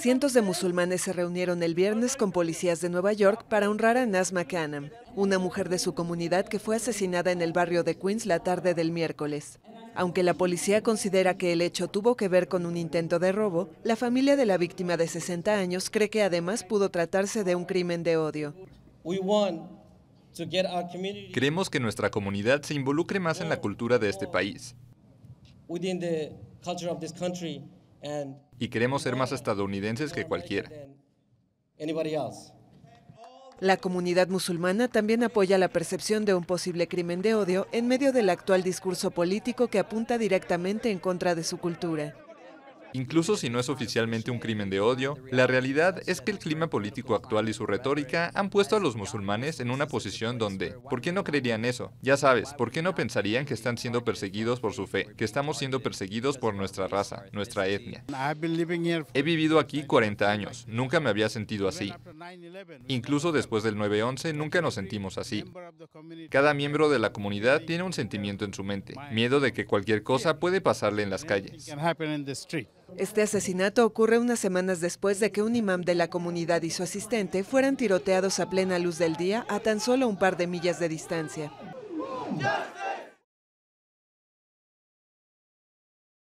Cientos de musulmanes se reunieron el viernes con policías de Nueva York para honrar a Nazma Khanam, una mujer de su comunidad que fue asesinada en el barrio de Queens la tarde del miércoles. Aunque la policía considera que el hecho tuvo que ver con un intento de robo, la familia de la víctima de 60 años cree que además pudo tratarse de un crimen de odio. «Creemos que nuestra comunidad se involucre más en la cultura de este país. Y queremos ser más estadounidenses que cualquiera. La comunidad musulmana también apoya la percepción de un posible crimen de odio en medio del actual discurso político que apunta directamente en contra de su cultura. Incluso si no es oficialmente un crimen de odio, la realidad es que el clima político actual y su retórica han puesto a los musulmanes en una posición donde, ¿por qué no creerían eso? Ya sabes, ¿por qué no pensarían que están siendo perseguidos por su fe, que estamos siendo perseguidos por nuestra raza, nuestra etnia? He vivido aquí 40 años, nunca me había sentido así. Incluso después del 9-11 nunca nos sentimos así. Cada miembro de la comunidad tiene un sentimiento en su mente, miedo de que cualquier cosa puede pasarle en las calles. Este asesinato ocurre unas semanas después de que un imam de la comunidad y su asistente fueran tiroteados a plena luz del día a tan solo un par de millas de distancia.